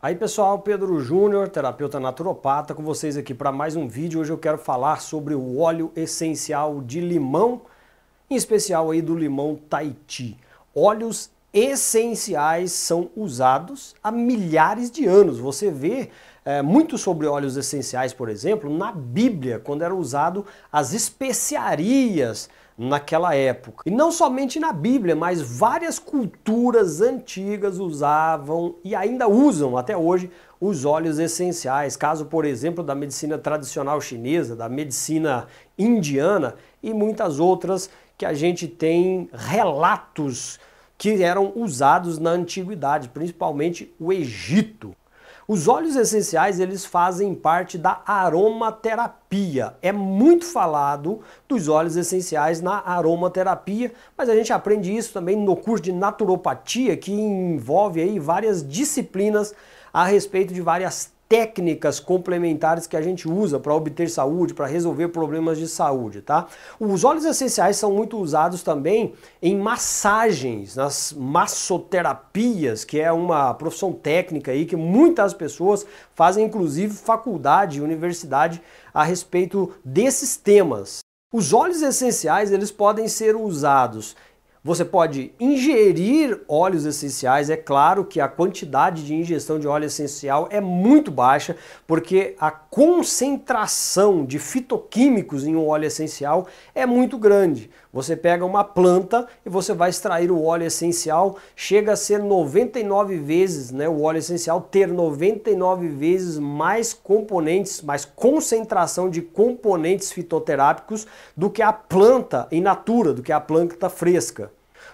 Aí pessoal, Pedro Júnior, terapeuta naturopata, com vocês aqui para mais um vídeo. Hoje eu quero falar sobre o óleo essencial de limão, em especial aí do limão Tahiti. Óleos essenciais são usados há milhares de anos. Você vê é, muito sobre óleos essenciais, por exemplo, na Bíblia, quando era usado as especiarias naquela época. E não somente na Bíblia, mas várias culturas antigas usavam e ainda usam até hoje os óleos essenciais. Caso, por exemplo, da medicina tradicional chinesa, da medicina indiana e muitas outras que a gente tem relatos que eram usados na antiguidade, principalmente o Egito. Os óleos essenciais, eles fazem parte da aromaterapia. É muito falado dos óleos essenciais na aromaterapia, mas a gente aprende isso também no curso de naturopatia, que envolve aí várias disciplinas a respeito de várias técnicas complementares que a gente usa para obter saúde, para resolver problemas de saúde, tá? Os óleos essenciais são muito usados também em massagens, nas massoterapias, que é uma profissão técnica aí que muitas pessoas fazem inclusive faculdade, universidade a respeito desses temas. Os óleos essenciais, eles podem ser usados você pode ingerir óleos essenciais, é claro que a quantidade de ingestão de óleo essencial é muito baixa, porque a concentração de fitoquímicos em um óleo essencial é muito grande. Você pega uma planta e você vai extrair o óleo essencial, chega a ser 99 vezes, né, o óleo essencial ter 99 vezes mais componentes, mais concentração de componentes fitoterápicos do que a planta in natura, do que a planta fresca.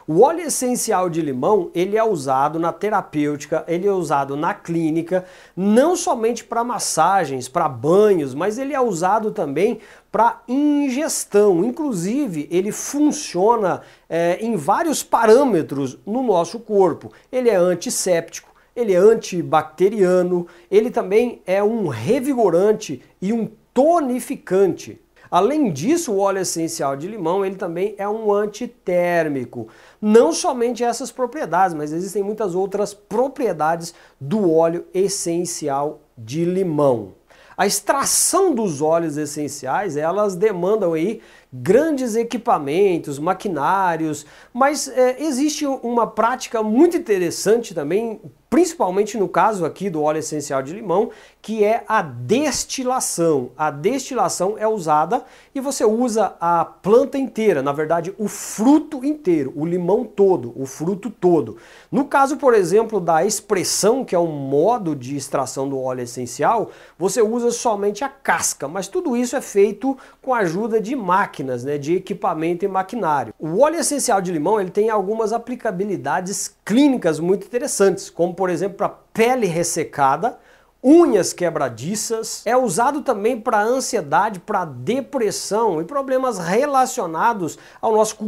O óleo essencial de limão, ele é usado na terapêutica, ele é usado na clínica, não somente para massagens, para banhos, mas ele é usado também para ingestão. Inclusive, ele funciona é, em vários parâmetros no nosso corpo. Ele é antisséptico, ele é antibacteriano, ele também é um revigorante e um tonificante. Além disso, o óleo essencial de limão ele também é um antitérmico. Não somente essas propriedades, mas existem muitas outras propriedades do óleo essencial de limão. A extração dos óleos essenciais, elas demandam aí grandes equipamentos, maquinários, mas é, existe uma prática muito interessante também principalmente no caso aqui do óleo essencial de limão, que é a destilação. A destilação é usada e você usa a planta inteira, na verdade, o fruto inteiro, o limão todo, o fruto todo. No caso, por exemplo, da expressão, que é um modo de extração do óleo essencial, você usa somente a casca, mas tudo isso é feito com a ajuda de máquinas, né, de equipamento e maquinário. O óleo essencial de limão, ele tem algumas aplicabilidades clínicas muito interessantes, como por por exemplo, para pele ressecada, unhas quebradiças, é usado também para ansiedade, para depressão e problemas relacionados ao nosso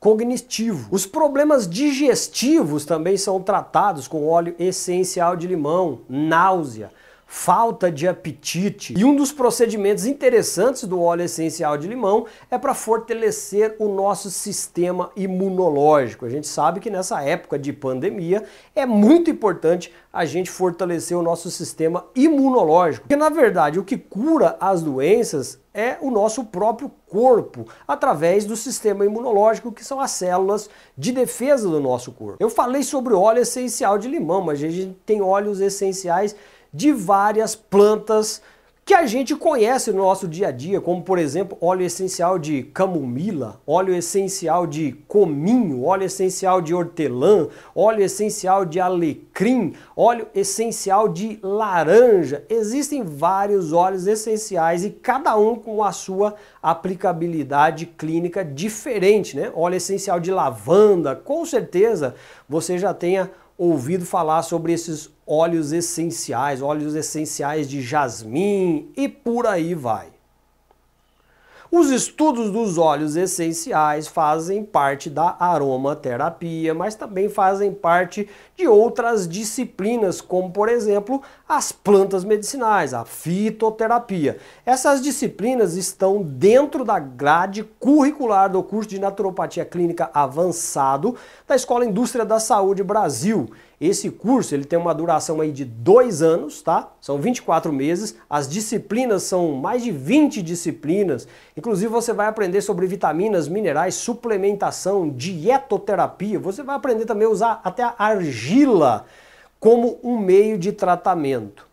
cognitivo. Os problemas digestivos também são tratados com óleo essencial de limão, náusea falta de apetite. E um dos procedimentos interessantes do óleo essencial de limão é para fortalecer o nosso sistema imunológico. A gente sabe que nessa época de pandemia é muito importante a gente fortalecer o nosso sistema imunológico, porque na verdade o que cura as doenças é o nosso próprio corpo, através do sistema imunológico, que são as células de defesa do nosso corpo. Eu falei sobre óleo essencial de limão, mas a gente tem óleos essenciais de várias plantas que a gente conhece no nosso dia a dia, como por exemplo óleo essencial de camomila, óleo essencial de cominho, óleo essencial de hortelã, óleo essencial de alecrim, óleo essencial de laranja. Existem vários óleos essenciais e cada um com a sua aplicabilidade clínica diferente, né? Óleo essencial de lavanda, com certeza você já tenha ouvido falar sobre esses óleos essenciais, óleos essenciais de jasmim e por aí vai. Os estudos dos óleos essenciais fazem parte da aromaterapia, mas também fazem parte de outras disciplinas, como por exemplo as plantas medicinais, a fitoterapia. Essas disciplinas estão dentro da grade curricular do curso de Naturopatia Clínica Avançado da Escola Indústria da Saúde Brasil. Esse curso ele tem uma duração aí de dois anos, tá? São 24 meses. As disciplinas são mais de 20 disciplinas. Inclusive você vai aprender sobre vitaminas, minerais, suplementação, dietoterapia. Você vai aprender também a usar até a argila como um meio de tratamento.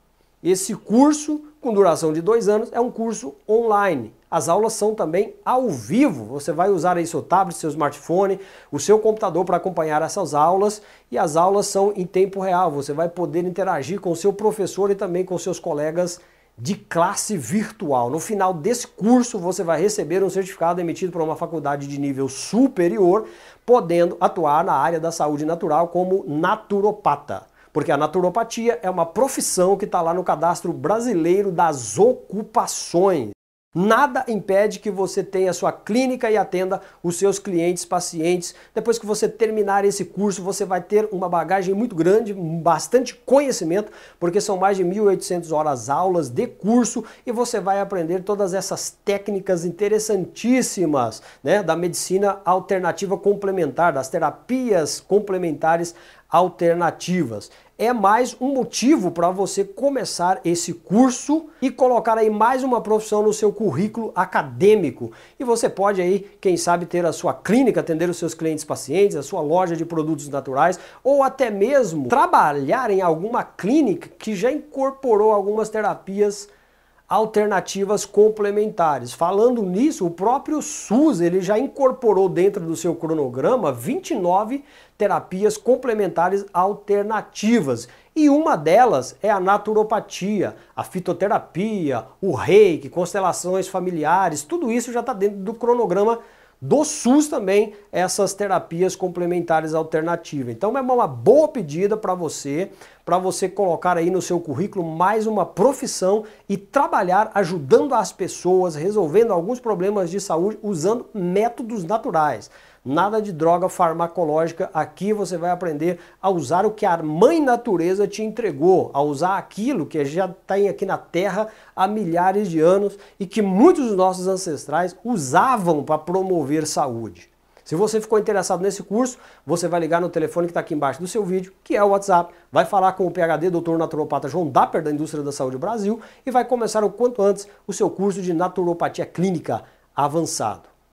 Esse curso, com duração de dois anos, é um curso online. As aulas são também ao vivo. Você vai usar aí seu tablet, seu smartphone, o seu computador para acompanhar essas aulas e as aulas são em tempo real. Você vai poder interagir com o seu professor e também com seus colegas de classe virtual. No final desse curso, você vai receber um certificado emitido por uma faculdade de nível superior, podendo atuar na área da saúde natural como naturopata. Porque a naturopatia é uma profissão que está lá no cadastro brasileiro das ocupações. Nada impede que você tenha sua clínica e atenda os seus clientes, pacientes. Depois que você terminar esse curso, você vai ter uma bagagem muito grande, bastante conhecimento, porque são mais de 1.800 horas aulas de curso e você vai aprender todas essas técnicas interessantíssimas né, da medicina alternativa complementar, das terapias complementares alternativas é mais um motivo para você começar esse curso e colocar aí mais uma profissão no seu currículo acadêmico. E você pode aí, quem sabe, ter a sua clínica, atender os seus clientes pacientes, a sua loja de produtos naturais ou até mesmo trabalhar em alguma clínica que já incorporou algumas terapias alternativas complementares. Falando nisso, o próprio SUS ele já incorporou dentro do seu cronograma 29 terapias complementares alternativas. E uma delas é a naturopatia, a fitoterapia, o reiki, constelações familiares, tudo isso já está dentro do cronograma do SUS também essas terapias complementares alternativas. Então é uma boa pedida para você, para você colocar aí no seu currículo mais uma profissão e trabalhar ajudando as pessoas, resolvendo alguns problemas de saúde usando métodos naturais. Nada de droga farmacológica. Aqui você vai aprender a usar o que a mãe natureza te entregou, a usar aquilo que já tem tá aqui na terra há milhares de anos e que muitos dos nossos ancestrais usavam para promover saúde. Se você ficou interessado nesse curso, você vai ligar no telefone que está aqui embaixo do seu vídeo, que é o WhatsApp, vai falar com o PHD Dr. Naturopata João Dapper da Indústria da Saúde Brasil e vai começar o quanto antes o seu curso de naturopatia clínica avançado.